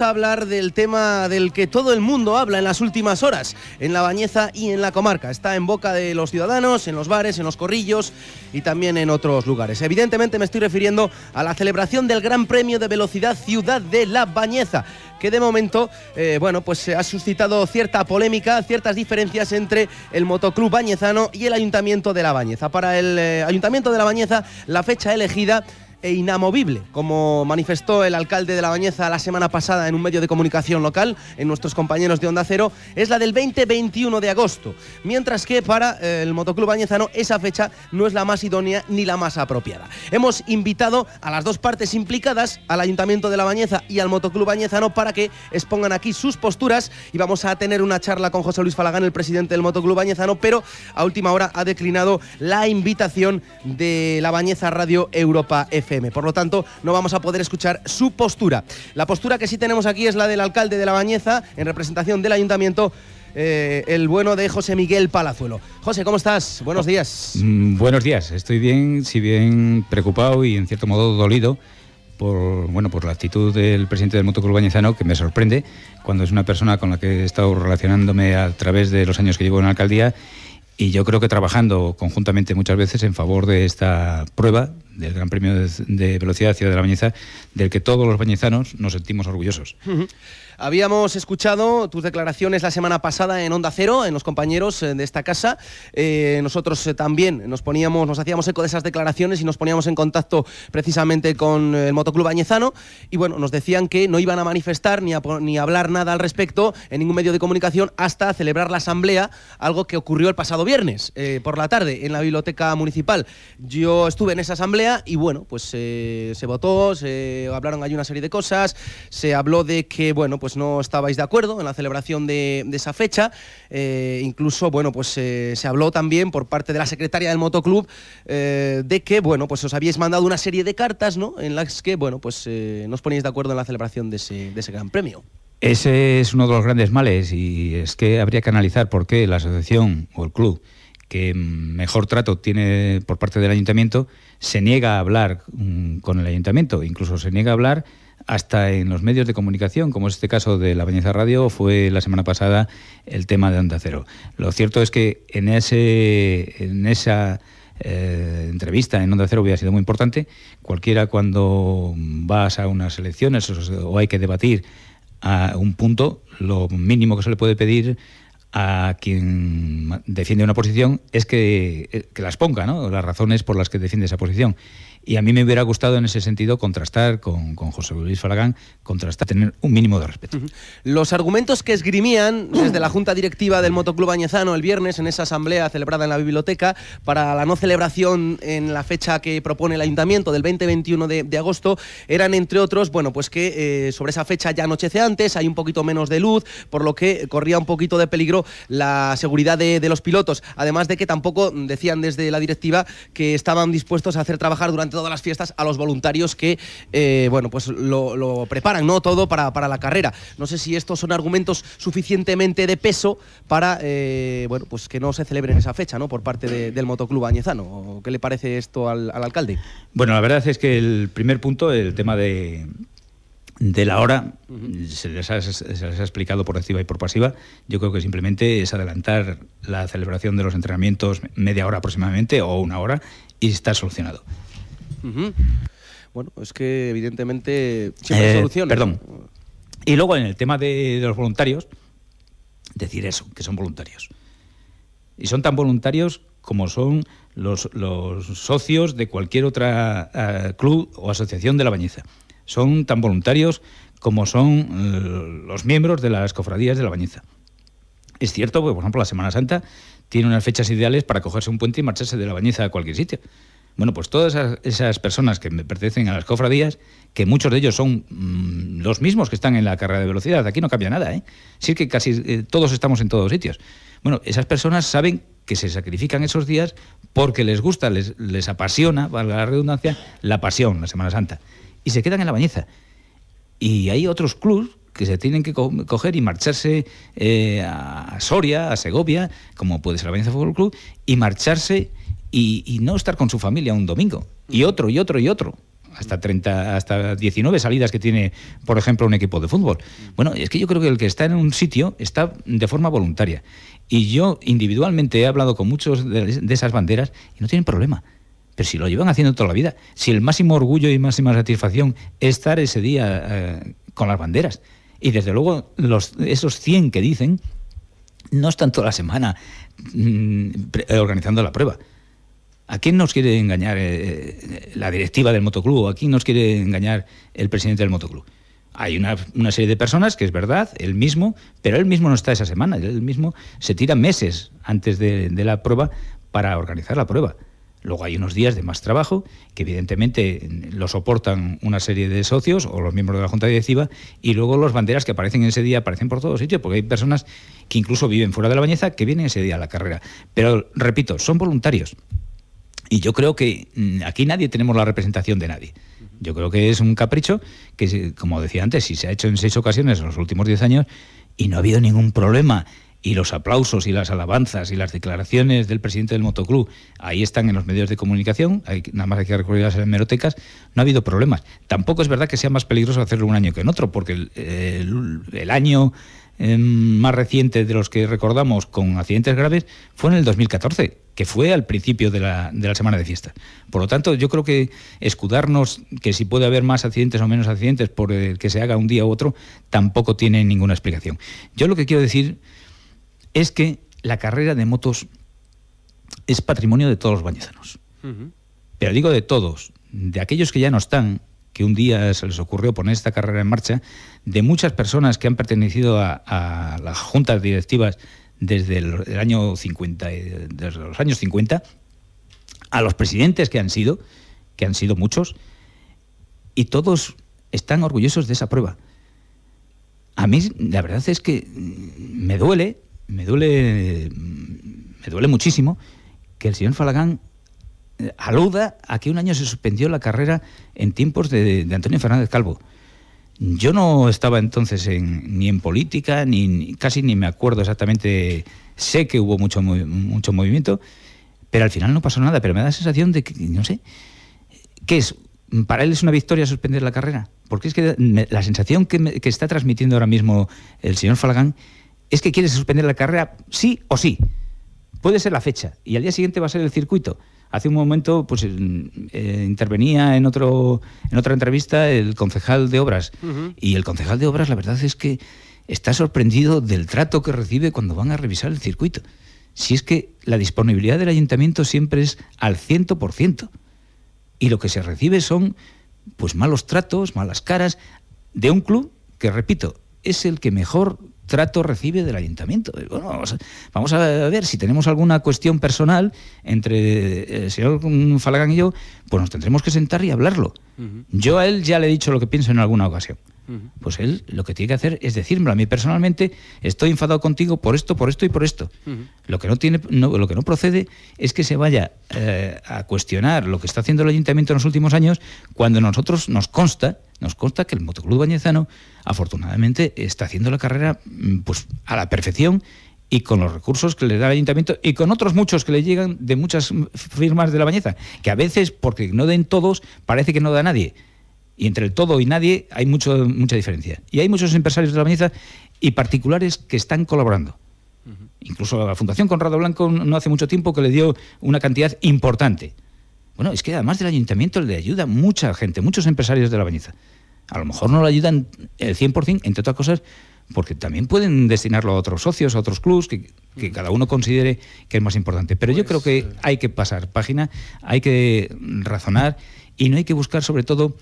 a hablar del tema del que todo el mundo habla en las últimas horas, en la Bañeza y en la comarca. Está en boca de los ciudadanos, en los bares, en los corrillos y también en otros lugares. Evidentemente me estoy refiriendo a la celebración del Gran Premio de Velocidad Ciudad de la Bañeza, que de momento, eh, bueno, pues eh, ha suscitado cierta polémica, ciertas diferencias entre el Motoclub Bañezano y el Ayuntamiento de la Bañeza. Para el eh, Ayuntamiento de la Bañeza, la fecha elegida e inamovible, como manifestó el alcalde de La Bañeza la semana pasada en un medio de comunicación local, en nuestros compañeros de Onda Cero, es la del 20-21 de agosto, mientras que para eh, el Motoclub Bañezano esa fecha no es la más idónea ni la más apropiada. Hemos invitado a las dos partes implicadas, al Ayuntamiento de La Bañeza y al Motoclub Bañezano, para que expongan aquí sus posturas y vamos a tener una charla con José Luis Falagán, el presidente del Motoclub Bañezano, pero a última hora ha declinado la invitación de La Bañeza Radio Europa FM. Por lo tanto, no vamos a poder escuchar su postura. La postura que sí tenemos aquí es la del alcalde de La Bañeza, en representación del ayuntamiento. Eh, el bueno de José Miguel Palazuelo. José, ¿cómo estás? Buenos días. Mm, buenos días, estoy bien, si bien preocupado y en cierto modo dolido por, bueno, por la actitud del presidente del Motoclub Bañezano, que me sorprende, cuando es una persona con la que he estado relacionándome a través de los años que llevo en la alcaldía y yo creo que trabajando conjuntamente muchas veces en favor de esta prueba del Gran Premio de, Velocidad Ciudad de la Bañeza, del que todos los bañizanos nos sentimos orgullosos. Habíamos escuchado tus declaraciones la semana pasada en Onda Cero, en los compañeros eh, de esta casa. Eh, nosotros eh, también nos poníamos, nos hacíamos eco de esas declaraciones y nos poníamos en contacto precisamente con el Motoclub Añezano. Y bueno, nos decían que no iban a manifestar ni a, ni hablar nada al respecto en ningún medio de comunicación hasta celebrar la asamblea, algo que ocurrió el pasado viernes por la tarde en la biblioteca municipal. Yo estuve en esa asamblea y bueno, pues se votó, se hablaron allí una serie de cosas, se habló de que, bueno, pues pues no estabais de acuerdo en la celebración de, esa fecha. Eh, incluso, bueno, pues eh, se habló también por parte de la secretaria del motoclub eh, de que, bueno, pues os habíais mandado una serie de cartas, ¿no? En las que, bueno, pues no os poníais de acuerdo en la celebración de ese, de ese gran premio. Ese es uno de los grandes males y es que habría que analizar por qué la asociación o el club que mejor trato tiene por parte del ayuntamiento se niega a hablar mm, con el ayuntamiento, incluso se niega a hablar hasta en los medios de comunicación, como es este caso de La Bañeza Radio, fue la semana pasada el tema de Onda Cero. Lo cierto es que en, ese, en esa eh, entrevista en Onda Cero hubiera sido muy importante. Cualquiera cuando vas a unas elecciones o, hay que debatir a un punto, lo mínimo que se le puede pedir a quien defiende una posición es que, eh, que las ponga, ¿no? las razones por las que defiende esa posición. Y a mí me hubiera gustado en ese sentido contrastar con, José Luis Falagán, contrastar, tener un mínimo de respeto. Los argumentos que esgrimían desde la Junta Directiva del Motoclub Añezano el viernes en esa asamblea celebrada en la biblioteca para la no celebración en la fecha que propone el Ayuntamiento del 20-21 de, agosto eran, entre otros, bueno, pues que eh, sobre esa fecha ya anochece antes, hay un poquito menos de luz, por lo que corría un poquito de peligro la seguridad de los pilotos. Además de que tampoco decían desde la directiva que estaban dispuestos a hacer trabajar durante todas las fiestas a los voluntarios que, eh, bueno, pues lo, preparan, ¿no? Todo para, para, la carrera. No sé si estos son argumentos suficientemente de peso para, eh, bueno, pues que no se celebre en esa fecha, ¿no? Por parte del motoclub añezano. ¿Qué le parece esto al, alcalde? Bueno, la verdad es que el primer punto, el tema de de la hora se les, ha, se ha, explicado por activa y por pasiva. Yo creo que simplemente es adelantar la celebración de los entrenamientos media hora aproximadamente o una hora y está solucionado. Bueno, es que evidentemente eh, Perdón. Y luego en el tema de, los voluntarios, decir eso, que son voluntarios. Y son tan voluntarios como son los, socios de cualquier otra eh, club o asociación de la bañeza. Son tan voluntarios como son eh, los miembros de las cofradías de la bañiza Es cierto que, por ejemplo, la Semana Santa tiene unas fechas ideales para cogerse un puente y marcharse de la bañeza a cualquier sitio. Bueno, pues todas esas, personas que pertenecen a las cofradías, que muchos de ellos son mm, los mismos que están en la carrera de velocidad, aquí no cambia nada, ¿eh? Sí que casi eh, todos estamos en todos sitios. Bueno, esas personas saben que se sacrifican esos días porque les gusta, les, apasiona, valga la redundancia, la pasión, la Semana Santa. Y se quedan en la bañeza. Y hay otros clubs que se tienen que coger y marcharse eh, a Soria, a Segovia, como puede ser la de Fútbol Club, y marcharse y, no estar con su familia un domingo. Y mm. otro, y otro, y otro hasta 30, hasta 19 salidas que tiene, por ejemplo, un equipo de fútbol. Mm. Bueno, es que yo creo que el que está en un sitio está de forma voluntaria. Y yo individualmente he hablado con muchos de, esas banderas y no tienen problema. Pero si lo llevan haciendo toda la vida, si el máximo orgullo y máxima satisfacción es estar ese día eh, con las banderas. Y desde luego los, esos 100 que dicen no están toda la semana mm, organizando la prueba. ¿A quién nos quiere engañar eh, eh, la directiva del motoclub? ¿O ¿A quién nos quiere engañar el presidente del motoclub? Hay una, serie de personas que es verdad, él mismo, pero él mismo no está esa semana, él mismo se tira meses antes de, la prueba para organizar la prueba. Luego hay unos días de más trabajo que evidentemente lo soportan una serie de socios o los miembros de la Junta Directiva y luego los banderas que aparecen ese día aparecen por todos sitios porque hay personas que incluso viven fuera de la bañeza que vienen ese día a la carrera. Pero repito, son voluntarios. Y yo creo que mm, aquí nadie tenemos la representación de nadie. Yo creo que es un capricho que, como decía antes, si se ha hecho en seis ocasiones en los últimos diez años y no ha habido ningún problema, y los aplausos y las alabanzas y las declaraciones del presidente del motoclub, ahí están en los medios de comunicación, nada más hay que recurrir a las hemerotecas, no ha habido problemas. Tampoco es verdad que sea más peligroso hacerlo un año que en otro, porque el año Em, más reciente de los que recordamos con accidentes graves fue en el 2014, que fue al principio de la, semana de fiesta. Por lo tanto, yo creo que escudarnos que si puede haber más accidentes o menos accidentes por el que se haga un día u otro, tampoco tiene ninguna explicación. Yo lo que quiero decir es que la carrera de motos es patrimonio de todos los bañezanos. Pero digo de todos, de aquellos que ya no están, que un día se les ocurrió poner esta carrera en marcha, de muchas personas que han pertenecido a, las juntas directivas desde el, año 50, desde los años 50, a los presidentes que han sido, que han sido muchos, y todos están orgullosos de esa prueba. A mí la verdad es que me duele, me duele, me duele muchísimo que el señor Falagán eh, aluda a que un año se suspendió la carrera en tiempos de, Antonio Fernández Calvo. Yo no estaba entonces ni en política, ni casi ni me acuerdo exactamente. Sé que hubo mucho, mucho movimiento, pero al final no pasó nada. Pero me da la sensación de que, no sé, ¿qué es? ¿Para él es una victoria suspender la carrera? Porque es que la sensación que, está transmitiendo ahora mismo el señor Falagán es que quiere suspender la carrera sí o sí. Puede ser la fecha y al día siguiente va a ser el circuito. Hace un momento pues eh, intervenía en, otro, en otra entrevista el concejal de obras. Y el concejal de obras, la verdad es que está sorprendido del trato que recibe cuando van a revisar el circuito. Si es que la disponibilidad del ayuntamiento siempre es al 100%. Y lo que se recibe son pues malos tratos, malas caras de un club que, repito, es el que mejor trato recibe del ayuntamiento. Bueno, vamos a, ver si tenemos alguna cuestión personal entre eh, el señor Falagán y yo, pues nos tendremos que sentar y hablarlo. Yo a él ya le he dicho lo que pienso en alguna ocasión. Pues él lo que tiene que hacer es decirme a mí personalmente, estoy enfadado contigo por esto, por esto y por esto. Lo que no tiene, lo que no procede es que se vaya eh, a cuestionar lo que está haciendo el ayuntamiento en los últimos años, cuando nosotros nos consta, nos consta que el motoclub bañezano, afortunadamente, está haciendo la carrera mm, pues a la perfección y con los recursos que le da el ayuntamiento y con otros muchos que le llegan de muchas firmas de la bañeza, que a veces, porque no den todos, parece que no da nadie. Y entre el todo y nadie hay mucho, mucha diferencia. Y hay muchos empresarios de la bañeza y particulares que están colaborando. Incluso la Fundación Conrado Blanco no hace mucho tiempo que le dio una cantidad importante. Bueno, es que además del ayuntamiento le ayuda mucha gente, muchos empresarios de la bañeza. A lo mejor no le ayudan el 100%, entre otras cosas, porque también pueden destinarlo a otros socios, a otros clubs, que, cada uno considere que es más importante. Pero yo pues, creo que eh, hay que pasar página, hay que razonar y no hay que buscar sobre todo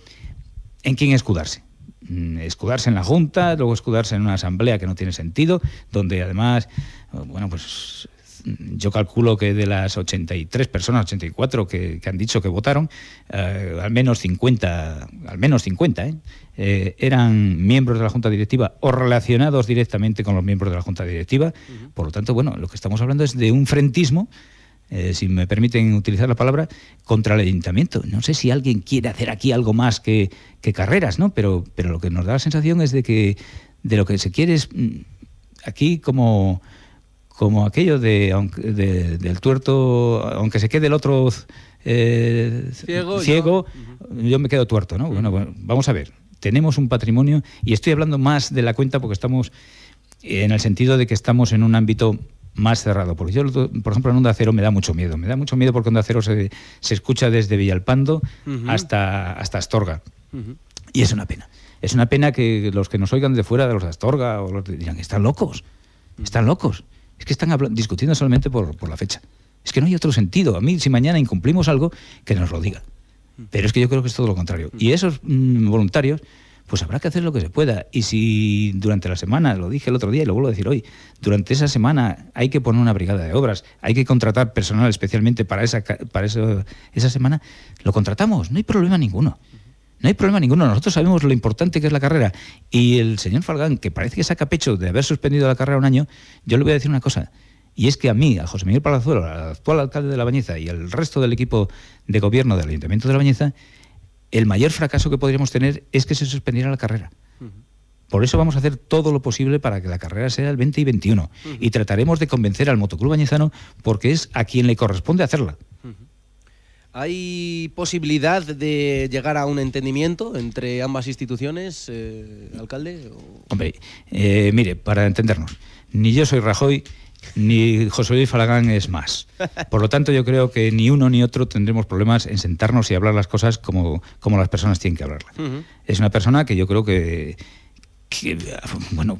en quién escudarse mm, escudarse en la Junta, luego escudarse en una asamblea que no tiene sentido, donde además, bueno, pues yo calculo que de las 83 personas, 84 que, que han dicho que votaron, eh, al menos 50, al menos 50, ¿eh? Eh, eran miembros de la Junta Directiva o relacionados directamente con los miembros de la Junta Directiva. Por lo tanto, bueno, lo que estamos hablando es de un frentismo eh, si me permiten utilizar la palabra, contra el ayuntamiento. No sé si alguien quiere hacer aquí algo más que, carreras, ¿no? Pero, pero lo que nos da la sensación es de que de lo que se quiere es mm, aquí como como aquello de, del tuerto, aunque se quede el otro eh, ciego, yo... me quedo tuerto, ¿no? bueno, vamos a ver, tenemos un patrimonio y estoy hablando más de la cuenta porque estamos en el sentido de que estamos en un ámbito más cerrado. Porque yo, por ejemplo, en Onda acero me da mucho miedo. Me da mucho miedo porque Onda acero se, se escucha desde Villalpando hasta, hasta Astorga. Y es una pena. Es una pena que los que nos oigan de fuera, de los Astorga, o los dirán que están locos. Están locos. Es que están discutiendo solamente por, la fecha. Es que no hay otro sentido. A mí, si mañana incumplimos algo, que nos lo diga. Pero es que yo creo que es todo lo contrario. Y esos mm, voluntarios pues habrá que hacer lo que se pueda. Y si durante la semana, lo dije el otro día y lo vuelvo a decir hoy, durante esa semana hay que poner una brigada de obras, hay que contratar personal especialmente para esa, para esa semana, lo contratamos, no hay problema ninguno. No hay problema ninguno, nosotros sabemos lo importante que es la carrera. Y el señor Falgán, que parece que saca pecho de haber suspendido la carrera un año, yo le voy a decir una cosa. Y es que a mí, a José Miguel Palazuelo, al actual alcalde de La Bañeza y al resto del equipo de gobierno del Ayuntamiento de La Bañeza, el mayor fracaso que podríamos tener es que se suspendiera la carrera. Por eso vamos a hacer todo lo posible para que la carrera sea el 20 y 21. Y trataremos de convencer al Motoclub Bañezano porque es a quien le corresponde hacerla. ¿Hay posibilidad de llegar a un entendimiento entre ambas instituciones, eh, alcalde? Hombre, eh, mire, para entendernos, ni yo soy Rajoy, ni José Luis Falagán es más. Por lo tanto, yo creo que ni uno ni otro tendremos problemas en sentarnos y hablar las cosas como, como las personas tienen que hablarlas. Es una persona que yo creo que, bueno,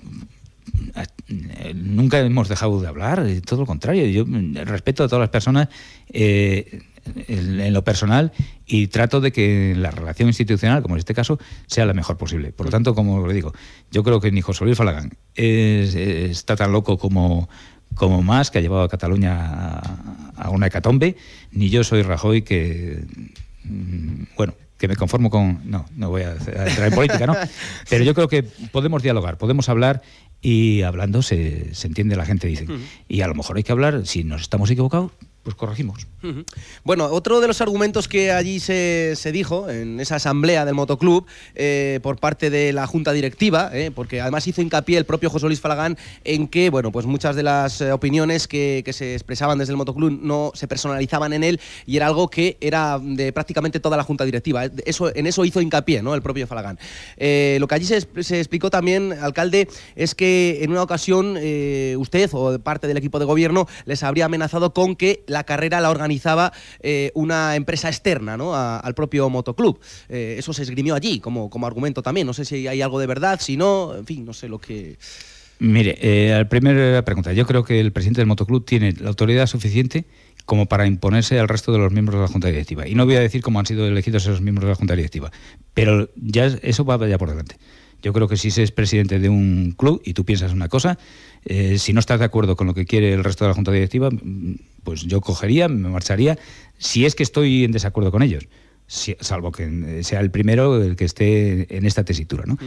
nunca hemos dejado de hablar, eh, todo lo contrario. Yo respeto a todas las personas eh, en, lo personal y trato de que la relación institucional, como en este caso, sea la mejor posible. Por lo tanto, como le digo, yo creo que ni José Luis Falagán está tan loco como, como más que ha llevado a Cataluña a, una hecatombe, ni yo soy Rajoy que, mm, bueno, que me conformo con... No, no voy a entrar en política, ¿no? Pero yo creo que podemos dialogar, podemos hablar y hablando se, entiende la gente, dice Y a lo mejor hay que hablar, si nos estamos equivocados, pues corregimos. Bueno, otro de los argumentos que allí se, dijo en esa asamblea del motoclub eh, por parte de la junta directiva, eh, porque además hizo hincapié el propio José Luis Falagán en que, bueno, pues muchas de las eh, opiniones que, se expresaban desde el motoclub no se personalizaban en él y era algo que era de prácticamente toda la junta directiva. Eso, en eso hizo hincapié, ¿no? El propio Falagán. lo que allí se, se, explicó también, alcalde, es que en una ocasión usted o parte del equipo de gobierno les habría amenazado con que la carrera la organizaba eh, una empresa externa ¿no? al propio motoclub. Eh, eso se esgrimió allí como, como argumento también. No sé si hay algo de verdad, si no, en fin, no sé lo que... Mire, eh, la primera pregunta. Yo creo que el presidente del motoclub tiene la autoridad suficiente como para imponerse al resto de los miembros de la Junta Directiva. Y no voy a decir cómo han sido elegidos esos miembros de la Junta Directiva, pero ya eso va allá por delante. Yo creo que si es presidente de un club y tú piensas una cosa, si no estás de acuerdo con lo que quiere el resto de la Junta Directiva, pues yo cogería, me marcharía, si es que estoy en desacuerdo con ellos, salvo que eh, sea el primero el que esté en esta tesitura. ¿no?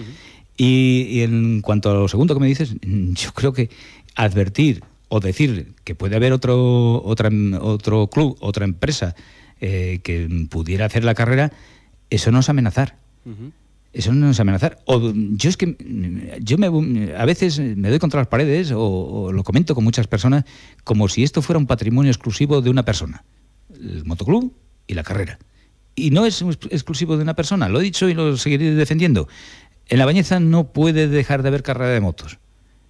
y, en cuanto a lo segundo que me dices, mm, yo creo que advertir o decir que puede haber otro, otro club, otra empresa eh, que pudiera hacer la carrera, eso no es amenazar eso no es amenazar. yo es que yo me, a veces me doy contra las paredes o, lo comento con muchas personas como si esto fuera un patrimonio exclusivo de una persona, el motoclub y la carrera. Y no es exclusivo de una persona, lo he dicho y lo seguiré defendiendo. En la Bañeza no puede dejar de haber carrera de motos.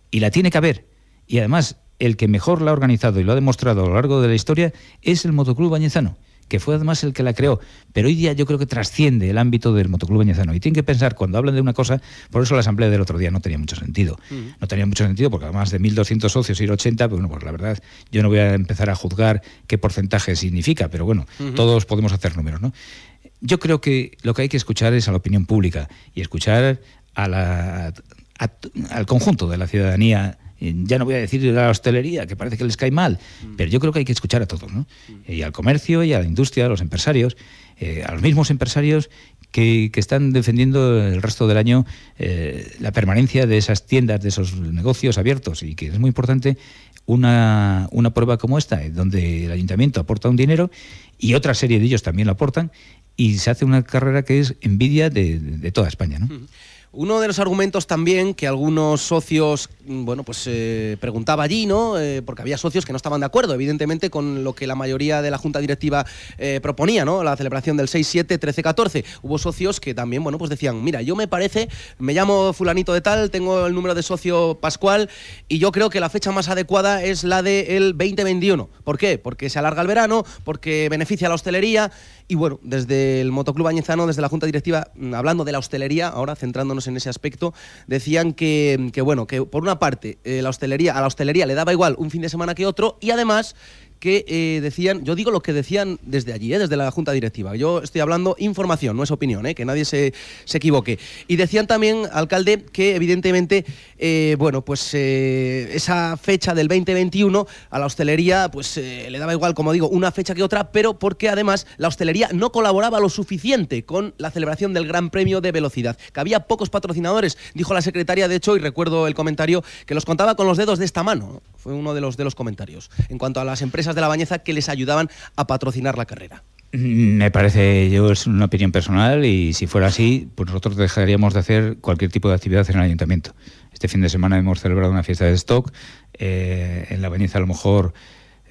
Y la tiene que haber. Y además, el que mejor la ha organizado y lo ha demostrado a lo largo de la historia es el motoclub bañezano que fue además el que la creó, pero hoy día yo creo que trasciende el ámbito del motoclub veñezano. y tienen que pensar cuando hablan de una cosa, por eso la asamblea del otro día no tenía mucho sentido, no tenía mucho sentido porque además de 1.200 socios y 80, pues bueno, pues la verdad yo no voy a empezar a juzgar qué porcentaje significa, pero bueno, todos podemos hacer números, ¿no? Yo creo que lo que hay que escuchar es a la opinión pública y escuchar a la, al conjunto de la ciudadanía eh, ya no voy a decir la hostelería, que parece que les cae mal, mm. pero yo creo que hay que escuchar a todos, ¿no? Mm. Eh, y al comercio, y a la industria, a los empresarios, eh, a los mismos empresarios que, que, están defendiendo el resto del año la permanencia de esas tiendas, de esos negocios abiertos, y que es muy importante una, prueba como esta, donde el ayuntamiento aporta un dinero y otra serie de ellos también lo aportan, y se hace una carrera que es envidia de, de toda España, ¿no? Mm. Uno de los argumentos también que algunos socios, mm, bueno, pues eh, preguntaba allí, ¿no? Eh, porque había socios que no estaban de acuerdo, evidentemente, con lo que la mayoría de la Junta Directiva eh, proponía, ¿no? La celebración del 6, 7, 13, 14. Hubo socios que también, bueno, pues decían, mira, yo me parece, me llamo fulanito de tal, tengo el número de socio Pascual y yo creo que la fecha más adecuada es la del 2021. ¿Por qué? Porque se alarga el verano, porque beneficia a la hostelería y bueno, desde el Motoclub Añezano, desde la Junta Directiva, mm, hablando de la hostelería, ahora centrándonos en ese aspecto, decían que, bueno, que por una parte eh, la hostelería, a la hostelería le daba igual un fin de semana que otro y además que eh, decían, yo digo lo que decían desde allí, eh, desde la Junta Directiva. Yo estoy hablando información, no es opinión, eh, que nadie se, se, equivoque. Y decían también, alcalde, que evidentemente, bueno, pues esa fecha del 2021 a la hostelería, pues le daba igual, como digo, una fecha que otra, pero porque además la hostelería no colaboraba lo suficiente con la celebración del Gran Premio de Velocidad, que había pocos patrocinadores, dijo la secretaria, de hecho, y recuerdo el comentario, que los contaba con los dedos de esta mano. Fue uno de los, de los comentarios. En cuanto a las empresas de la Bañeza que les ayudaban a patrocinar la carrera. Mm, me parece, yo es una opinión personal y si fuera así, pues nosotros dejaríamos de hacer cualquier tipo de actividad en el ayuntamiento. Este fin de semana hemos celebrado una fiesta de stock. Eh, en la Bañeza a lo mejor,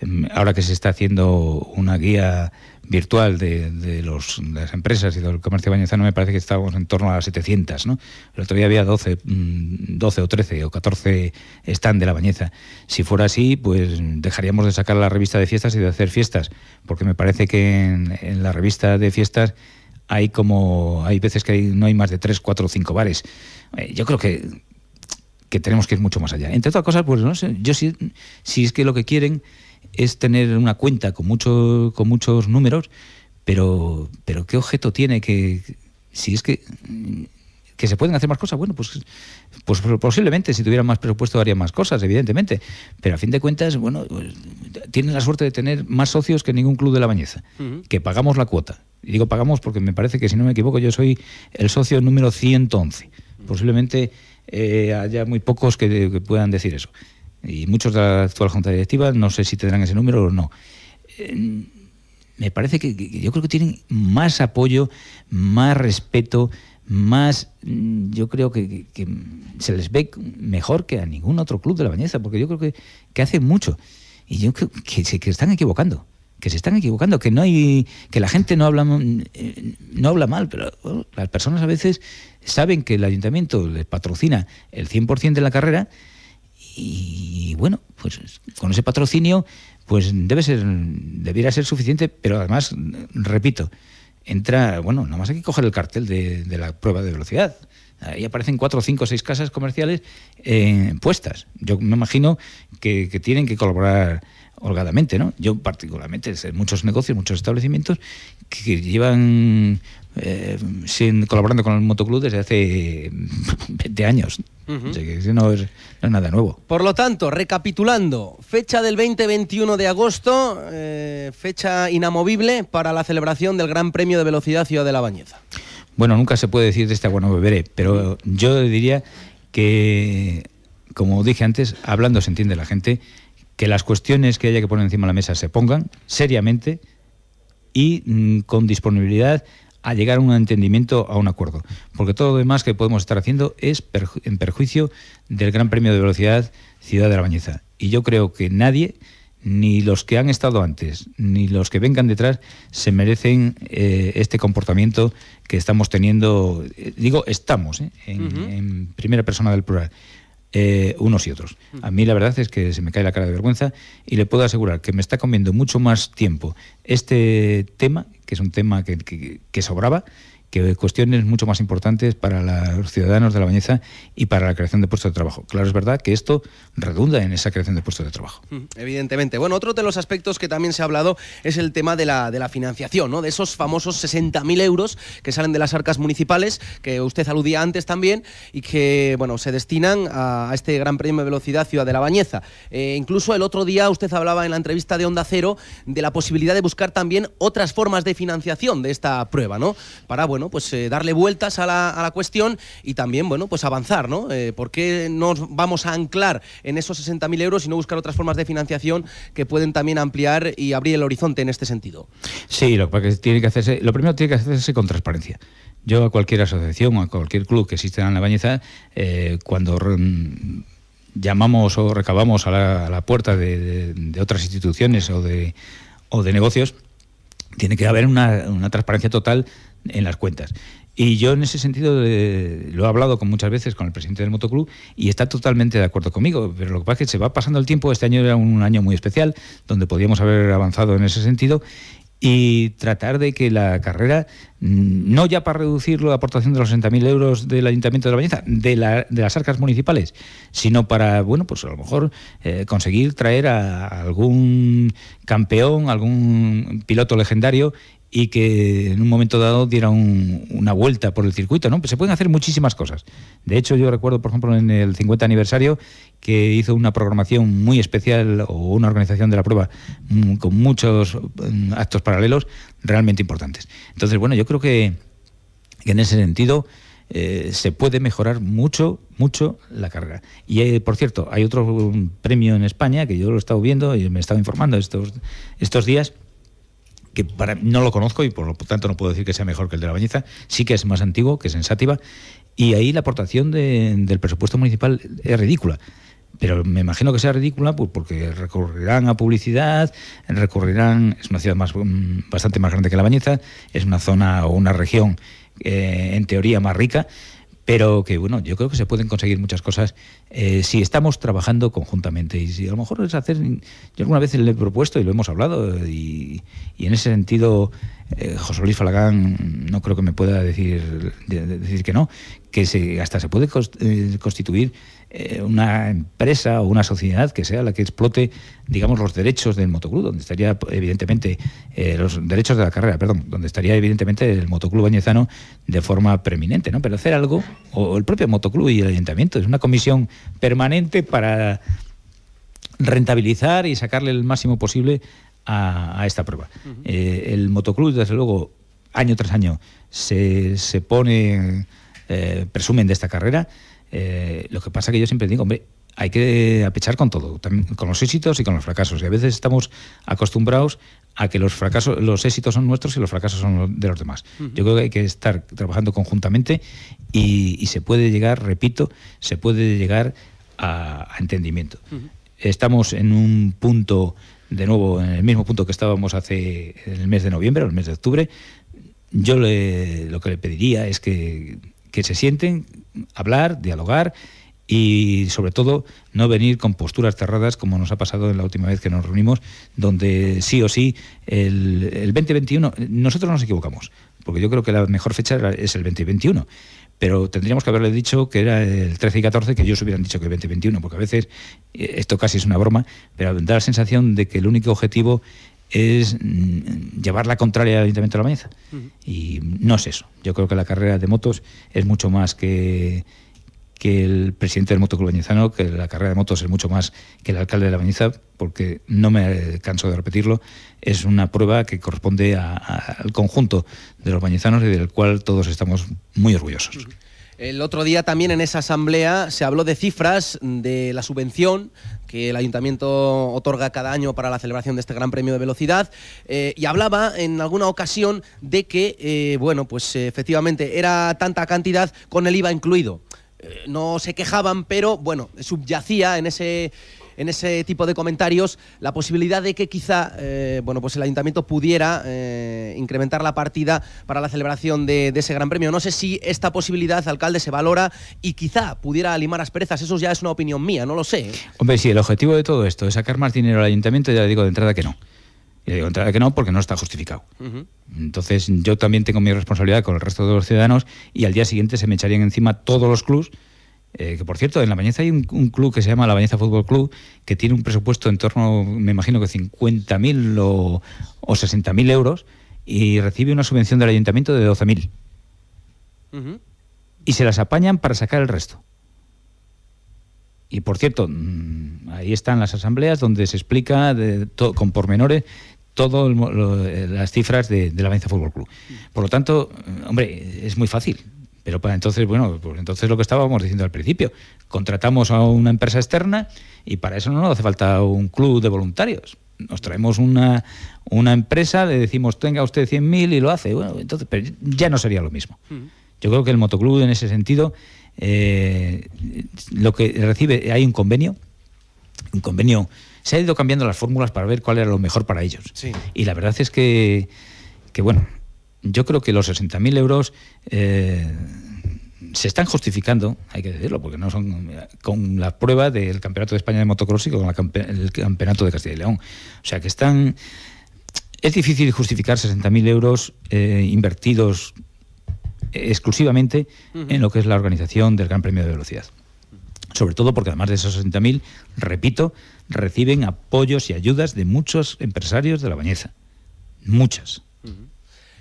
mm, ahora que se está haciendo una guía virtual de, los, las empresas y del comercio ...no me parece que estábamos en torno a las 700, ¿no? El todavía había 12, 12 mm, o 13 o 14 stand de la bañeza. Si fuera así, pues dejaríamos de sacar la revista de fiestas y de hacer fiestas, porque me parece que en, la revista de fiestas hay como hay veces que no hay más de 3, 4 o 5 bares. Eh, yo creo que que tenemos que ir mucho más allá. Entre otras cosas, pues no sé, yo si es que lo que quieren es tener una cuenta con, mucho, con muchos números, pero, pero ¿qué objeto tiene que... Si es que... ¿Que se pueden hacer más cosas? Bueno, pues, pues posiblemente si tuvieran más presupuesto harían más cosas, evidentemente. Pero a fin de cuentas, bueno, pues, tienen la suerte de tener más socios que ningún club de la Bañeza, que pagamos la cuota. Y digo pagamos porque me parece que, si no me equivoco, yo soy el socio número 111. Posiblemente eh, haya muy pocos que puedan decir eso y muchos de la actual Junta Directiva, no sé si tendrán ese número o no. Eh, me parece que, yo creo que tienen más apoyo, más respeto, más, mm, yo creo que, se les ve mejor que a ningún otro club de la Bañeza, porque yo creo que, que hacen mucho. Y yo creo que se están equivocando que se están equivocando, que no hay, que la gente no habla, mm, eh, no habla mal, pero oh, las personas a veces saben que el ayuntamiento les patrocina el 100% de la carrera y bueno, pues con ese patrocinio, pues debe ser, debiera ser suficiente, pero además, repito, entra, bueno, nada más hay que coger el cartel de, la prueba de velocidad. Ahí aparecen cuatro, cinco, seis casas comerciales eh, puestas. Yo me imagino que, que, tienen que colaborar holgadamente, ¿no? Yo particularmente, muchos negocios, muchos establecimientos que llevan eh, sin colaborando con el motoclub desde hace 20 años. que no es, nada nuevo. Por lo tanto, recapitulando, fecha del 20-21 de agosto, eh, fecha inamovible para la celebración del Gran Premio de Velocidad Ciudad de la Bañeza. Bueno, nunca se puede decir de este agua no beberé, pero yo diría que, como dije antes, hablando se entiende la gente, que las cuestiones que haya que poner encima de la mesa se pongan seriamente y mm, con disponibilidad a llegar a un entendimiento, a un acuerdo. Porque todo lo demás que podemos estar haciendo es en perjuicio del Gran Premio de Velocidad Ciudad de la Bañeza. Y yo creo que nadie, ni los que han estado antes, ni los que vengan detrás, se merecen eh, este comportamiento que estamos teniendo, eh, digo, estamos, eh, en, en primera persona del plural. Eh, unos y otros. A mí la verdad es que se me cae la cara de vergüenza y le puedo asegurar que me está comiendo mucho más tiempo este tema, que es un tema que sobraba, que cuestiones mucho más importantes para los ciudadanos de la Bañeza y para la creación de puestos de trabajo. Claro, es verdad que esto redunda en esa creación de puestos de trabajo. Mm, evidentemente. Bueno, otro de los aspectos que también se ha hablado es el tema de la, de la financiación, ¿no? de esos famosos 60.000 euros que salen de las arcas municipales, que usted aludía antes también, y que bueno, se destinan a, este Gran Premio de Velocidad Ciudad de la Bañeza. Eh, incluso el otro día usted hablaba en la entrevista de Onda Cero de la posibilidad de buscar también otras formas de financiación de esta prueba, ¿no? Para, bueno, pues eh, darle vueltas a la, cuestión y también, bueno, pues avanzar, ¿no? Eh, ¿Por qué nos vamos a anclar en esos 60.000 euros y no buscar otras formas de financiación que pueden también ampliar y abrir el horizonte en este sentido? Sí, lo, que tiene que hacerse, lo primero tiene que hacerse con transparencia. Yo a cualquier asociación a cualquier club que exista en la bañeza, eh, cuando mm, llamamos o recabamos a la, puerta de, otras instituciones o de, negocios, tiene que haber una transparencia total en las cuentas. Y yo en ese sentido eh, lo he hablado con muchas veces con el presidente del motoclub y está totalmente de acuerdo conmigo, pero lo que pasa es que se va pasando el tiempo, este año era un año muy especial, donde podíamos haber avanzado en ese sentido y tratar de que la carrera, mm, no ya para reducir la aportación de los 60.000 euros del Ayuntamiento de la Bañeza, de, las arcas municipales, sino para, bueno, pues a lo mejor eh, conseguir traer a algún campeón, algún piloto legendario y que en un momento dado diera una vuelta por el circuito, ¿no? Pues se pueden hacer muchísimas cosas. De hecho, yo recuerdo, por ejemplo, en el 50 aniversario que hizo una programación muy especial o una organización de la prueba mm, con muchos mm, actos paralelos realmente importantes. Entonces, bueno, yo creo que, en ese sentido eh, se puede mejorar mucho, mucho la carga. Y eh, por cierto, hay otro mm, premio en España que yo lo he estado viendo y me he estado informando estos, estos días que no lo conozco y por lo tanto no puedo decir que sea mejor que el de la Bañeza, sí que es más antiguo, que es en y ahí la aportación del presupuesto municipal es ridícula. Pero me imagino que sea ridícula pues, porque recurrirán a publicidad, recurrirán, es una ciudad más, mm, bastante más grande que la Bañeza, es una zona o una región eh, en teoría más rica, pero que bueno, yo creo que se pueden conseguir muchas cosas eh, si estamos trabajando conjuntamente y si a lo mejor es hacer, yo alguna vez le he propuesto y lo hemos hablado y, en ese sentido eh, José Luis Falagán no creo que me pueda decir, decir que no, que se, hasta se puede eh, constituir eh, una empresa o una sociedad que sea la que explote, digamos, los derechos del motoclub, donde estaría evidentemente eh, los derechos de la carrera, perdón, donde estaría evidentemente el motoclub bañezano de forma permanente, ¿no? Pero hacer algo, o el propio motoclub y el ayuntamiento, es una comisión permanente para rentabilizar y sacarle el máximo posible a, esta prueba. Eh, el motoclub, desde luego, año tras año, se, se pone, presumen de esta carrera, eh, lo que pasa que yo siempre digo, hombre, hay que apechar con todo, con los éxitos y con los fracasos. Y a veces estamos acostumbrados a que los fracasos, los éxitos son nuestros y los fracasos son de los demás. Yo creo que hay que estar trabajando conjuntamente y, se puede llegar, repito, se puede llegar a, entendimiento. Estamos en un punto, de nuevo, en el mismo punto que estábamos hace el mes de noviembre o el mes de octubre. Yo lo que le pediría es que que se sienten, hablar, dialogar y sobre todo no venir con posturas cerradas como nos ha pasado en la última vez que nos reunimos, donde sí o sí el, 2021, nosotros nos equivocamos, porque yo creo que la mejor fecha es el 2021 pero tendríamos que haberle dicho que era el 13 y 14, que ellos hubieran dicho que el 2021, porque a veces eh, esto casi es una broma, pero da la sensación de que el único objetivo es mm, llevar la contraria al Ayuntamiento de la Bañeza. Y no es eso. Yo creo que la carrera de motos es mucho más que, que el presidente del Motoclub Bañezano, que la carrera de motos es mucho más que el alcalde de la Bañeza, porque no me canso de repetirlo, es una prueba que corresponde al conjunto de los bañezanos y del cual todos estamos muy orgullosos. El otro día también en esa asamblea se habló de cifras de la subvención que el ayuntamiento otorga cada año para la celebración de este Gran Premio de Velocidad eh, y hablaba en alguna ocasión de que, eh, bueno, pues efectivamente era tanta cantidad con el IVA incluido. Eh, no se quejaban, pero bueno, subyacía en ese en ese tipo de comentarios la posibilidad de que quizá eh, bueno, pues el ayuntamiento pudiera eh, incrementar la partida para la celebración de, ese gran premio. No sé si esta posibilidad, alcalde, se valora y quizá pudiera limar asperezas. Eso ya es una opinión mía, no lo sé. ¿eh? Hombre, sí, el objetivo de todo esto es sacar más dinero al ayuntamiento, ya le digo de entrada que no. Y le digo de entrada que no porque no está justificado. Entonces yo también tengo mi responsabilidad con el resto de los ciudadanos y al día siguiente se me echarían encima todos los clubs eh, que por cierto, en La Bañeza hay un, club que se llama La Bañeza Fútbol Club, que tiene un presupuesto en torno, me imagino que 50.000 o, o 60.000 euros, y recibe una subvención del ayuntamiento de 12.000. Y se las apañan para sacar el resto. Y por cierto, mm, ahí están las asambleas donde se explica con pormenores todas eh, las cifras de, de la Bañeza Fútbol Club. Mm. Por lo tanto, eh, hombre, es muy fácil. Pero para entonces, bueno, pues entonces lo que estábamos diciendo al principio, contratamos a una empresa externa y para eso no nos hace falta un club de voluntarios. Nos traemos una, empresa, le decimos tenga usted 100.000 y lo hace. Bueno, entonces, pero ya no sería lo mismo. Yo creo que el motoclub en ese sentido, eh, lo que recibe, hay un convenio, un convenio. Se ha ido cambiando las fórmulas para ver cuál era lo mejor para ellos. Y la verdad es que, que bueno, yo creo que los 60.000 euros eh, se están justificando, hay que decirlo, porque no son con la prueba del Campeonato de España de Motocross y con el Campeonato de Castilla y León. O sea, que están... Es difícil justificar 60.000 euros eh, invertidos exclusivamente en lo que es la organización del Gran Premio de Velocidad. Sobre todo porque además de esos 60.000, repito, reciben apoyos y ayudas de muchos empresarios de la bañeza. Muchas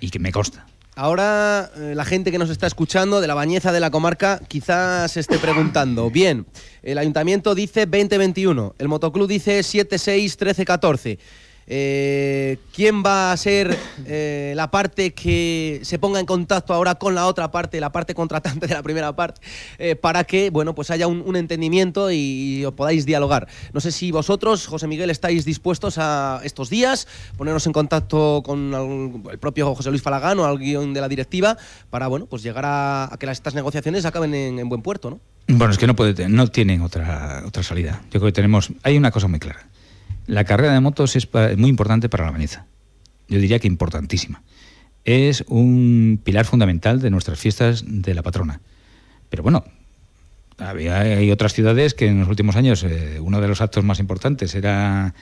y que me costa. Ahora eh, la gente que nos está escuchando de la bañeza de la comarca quizás esté preguntando, bien, el ayuntamiento dice 2021, el motoclub dice 761314. 13, 14. Eh, ¿Quién va a ser eh, la parte que se ponga en contacto ahora con la otra parte, la parte contratante de la primera parte, eh, para que bueno, pues haya un, entendimiento y, os podáis dialogar? No sé si vosotros, José Miguel, estáis dispuestos a estos días ponernos en contacto con el, propio José Luis Falagán o alguien de la directiva para bueno, pues llegar a, que estas negociaciones acaben en, buen puerto, ¿no? Bueno, es que no, puede, no tienen otra, otra salida. Yo creo que tenemos, hay una cosa muy clara la carrera de motos es muy importante para la maniza. Yo diría que importantísima. Es un pilar fundamental de nuestras fiestas de la patrona. Pero bueno, había, hay otras ciudades que en los últimos años eh, uno de los actos más importantes era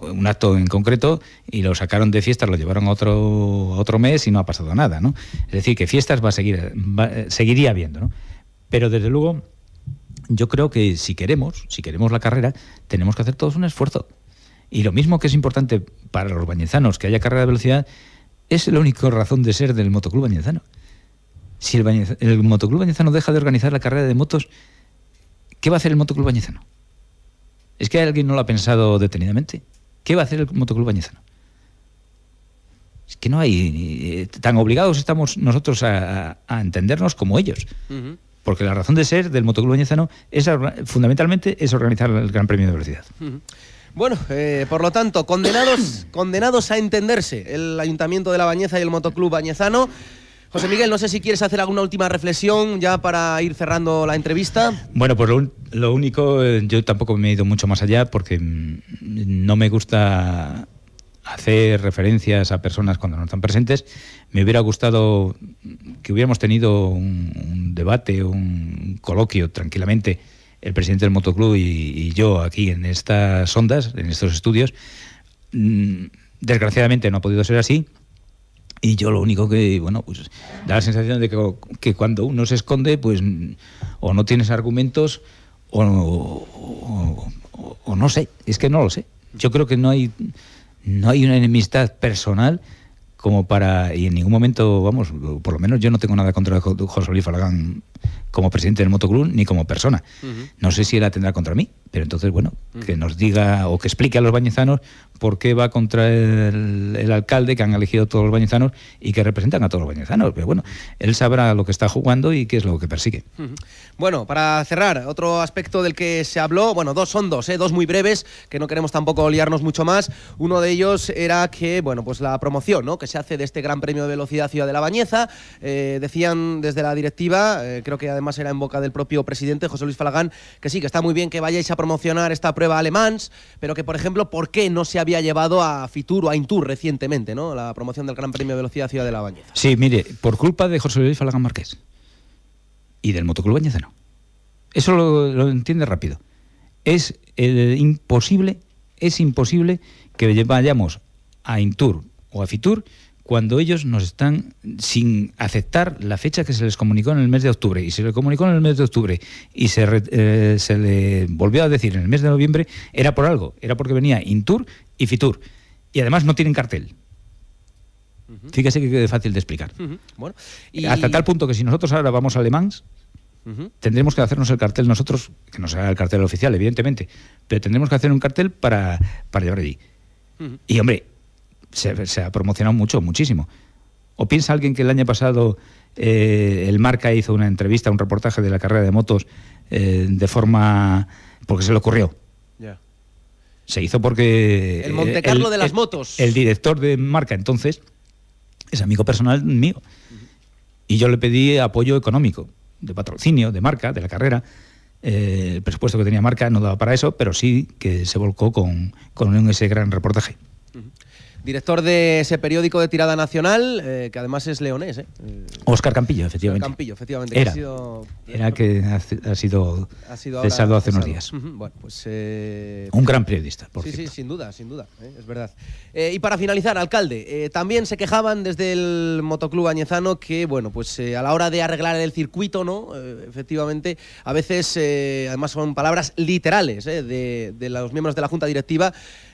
un acto en concreto y lo sacaron de fiestas, lo llevaron a otro, otro mes y no ha pasado nada. ¿no? Es decir, que fiestas va a seguir, eh, seguiría habiendo. Pero desde luego, yo creo que si queremos, si queremos la carrera, tenemos que hacer todos un esfuerzo. Y lo mismo que es importante para los bañezanos que haya carrera de velocidad, es la única razón de ser del motoclub bañezano. Si el, el motoclub bañezano deja de organizar la carrera de motos, ¿qué va a hacer el motoclub bañezano? Es que alguien no lo ha pensado detenidamente. ¿Qué va a hacer el motoclub bañezano? Es que no hay... Eh, tan obligados estamos nosotros a, entendernos como ellos. Porque la razón de ser del motoclub bañezano es fundamentalmente es organizar el Gran Premio de Velocidad. Bueno, eh, por lo tanto, condenados, condenados a entenderse el Ayuntamiento de La Bañeza y el Motoclub Bañezano. José Miguel, no sé si quieres hacer alguna última reflexión ya para ir cerrando la entrevista. Bueno, pues lo, único, eh, yo tampoco me he ido mucho más allá porque mm, no me gusta hacer referencias a personas cuando no están presentes. Me hubiera gustado que hubiéramos tenido un, debate, un coloquio tranquilamente el presidente del motoclub y, yo aquí en estas ondas, en estos estudios. Mm, desgraciadamente no ha podido ser así, y yo lo único que, bueno, pues da la sensación de que, cuando uno se esconde, pues mm, o no tienes argumentos o, no sé, es que no lo sé. Yo creo que no hay, no hay una enemistad personal como para, y en ningún momento, vamos, por lo menos yo no tengo nada contra José Luis Falagán como presidente del motoclub ni como persona. No sé si él la tendrá contra mí, pero entonces, bueno, que nos diga o que explique a los bañezanos por qué va contra el, alcalde que han elegido todos los bañezanos y que representan a todos los bañezanos. Pero bueno, él sabrá lo que está jugando y qué es lo que persigue. Bueno, para cerrar, otro aspecto del que se habló, bueno, dos son dos, ¿eh? dos muy breves, que no queremos tampoco liarnos mucho más. Uno de ellos era que, bueno, pues la promoción que se hace de este Gran Premio de Velocidad Ciudad de la Bañeza, eh, decían desde la directiva eh, que creo que además era en boca del propio presidente José Luis Falagán, que sí, que está muy bien que vayáis a promocionar esta prueba Alemán... pero que, por ejemplo, ¿por qué no se había llevado a Fitur o a Intur recientemente, ¿no? La promoción del Gran Premio de Velocidad Ciudad de la Bañeza. Sí, mire, por culpa de José Luis Falagán Márquez y del Motoclub no... Eso lo, entiende rápido. Es eh, imposible, es imposible que vayamos a Intur o a Fitur cuando ellos nos están, sin aceptar la fecha que se les comunicó en el mes de octubre, y se le comunicó en el mes de octubre, y se, eh, le volvió a decir en el mes de noviembre, era por algo, era porque venía Intur y Fitur, y además no tienen cartel. Fíjese que es fácil de explicar. bueno, Hasta tal punto que si nosotros ahora vamos a Le Tendremos que hacernos el cartel nosotros, que no será el cartel oficial, evidentemente, pero tendremos que hacer un cartel para, para llevar allí. Y hombre, se, ha promocionado mucho, muchísimo. ¿O piensa alguien que el año pasado eh, el Marca hizo una entrevista, un reportaje de la carrera de motos eh, de forma... porque se le ocurrió? Se hizo porque... El montecarlo eh, de las motos. El director de Marca entonces es amigo personal mío. Y yo le pedí apoyo económico, de patrocinio, de marca, de la carrera. el presupuesto que tenía marca no daba para eso, pero sí que se volcó con, con ese gran reportaje director de ese periódico de tirada nacional, eh, que además es leonés. ¿eh? Oscar Campillo, efectivamente. Oscar Campillo, efectivamente. ha sido, que ha, sido, hace unos días. Bueno, pues... Eh, Un gran periodista, por sí, cierto. Sí, sin duda, sin duda, ¿eh? es verdad. y para finalizar, alcalde, también se quejaban desde el motoclub añezano que, bueno, pues a la hora de arreglar el circuito, ¿no? efectivamente, a veces, además son palabras literales de, de los miembros de la Junta Directiva,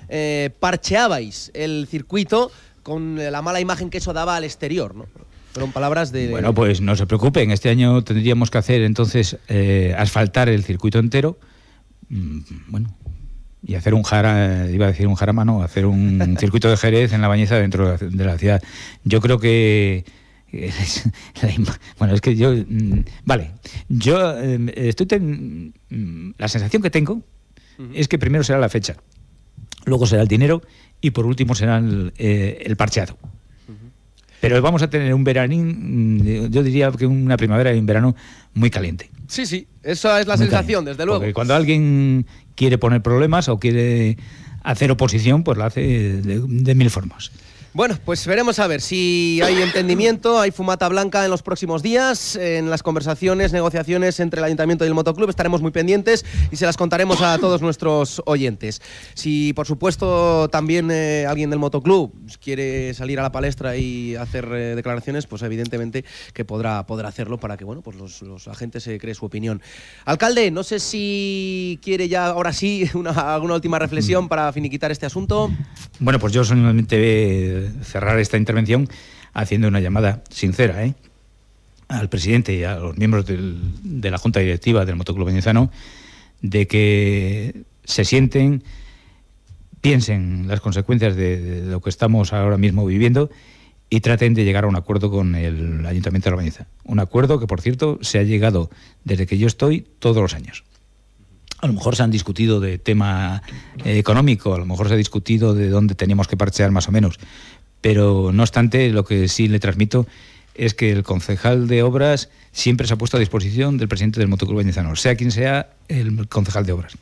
eh, parcheabais el circuito con eh, la mala imagen que eso daba al exterior, ¿no? Fueron palabras de... Bueno, pues no se preocupen, este año tendríamos que hacer entonces eh, asfaltar el circuito entero, mm, bueno, y hacer un jara, iba a decir un jarama, hacer un circuito de Jerez en la bañeza dentro de la ciudad. Yo creo que... Bueno, es que yo... Mm, vale, yo estoy... Mm, la sensación que tengo es que primero será la fecha luego será el dinero y por último será el, eh, parcheado. Pero vamos a tener un veranín, mm, yo diría que una primavera y un verano muy caliente. Sí, sí, esa es la sensación, desde luego. Porque cuando alguien quiere poner problemas o quiere hacer oposición, pues la hace de mil formas. Bueno, pues veremos a ver si hay entendimiento, hay fumata blanca en los próximos días, en las conversaciones, negociaciones entre el Ayuntamiento y el Motoclub. Estaremos muy pendientes y se las contaremos a todos nuestros oyentes. Si, por supuesto, también eh, alguien del Motoclub quiere salir a la palestra y hacer eh, declaraciones, pues evidentemente que podrá, hacerlo para que bueno, pues los, agentes se eh, su opinión. Alcalde, no sé si quiere ya ahora sí alguna última reflexión mm. para finiquitar este asunto. Bueno, pues yo solamente cerrar esta intervención haciendo una llamada sincera ¿eh? al presidente y a los miembros de la Junta Directiva del Motoclub Venezano de que se sienten, piensen las consecuencias de, lo que estamos ahora mismo viviendo y traten de llegar a un acuerdo con el Ayuntamiento de Urbaniza. Un acuerdo que, por cierto, se ha llegado desde que yo estoy todos los años. A lo mejor se han discutido de tema eh, económico, a lo mejor se ha discutido de dónde teníamos que parchear más o menos, pero no obstante, lo que sí le transmito es que el concejal de obras siempre se ha puesto a disposición del presidente del motoclub venezolano, sea quien sea el concejal de obras.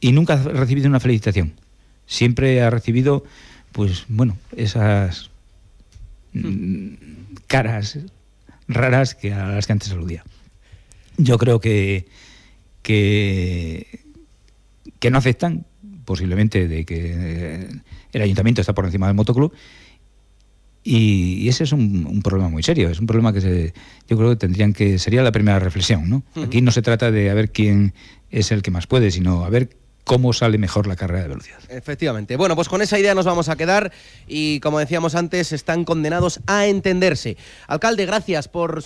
Y nunca ha recibido una felicitación. Siempre ha recibido, pues bueno, esas mm, caras raras que a las que antes aludía. Yo creo que, que, no aceptan, posiblemente, de que el ayuntamiento está por encima del motoclub y, ese es un, problema muy serio, es un problema que se, yo creo que tendrían que, sería la primera reflexión, ¿no? Aquí no se trata de a ver quién es el que más puede, sino a ver cómo sale mejor la carrera de velocidad. Efectivamente. Bueno, pues con esa idea nos vamos a quedar y como decíamos antes, están condenados a entenderse. Alcalde, gracias por...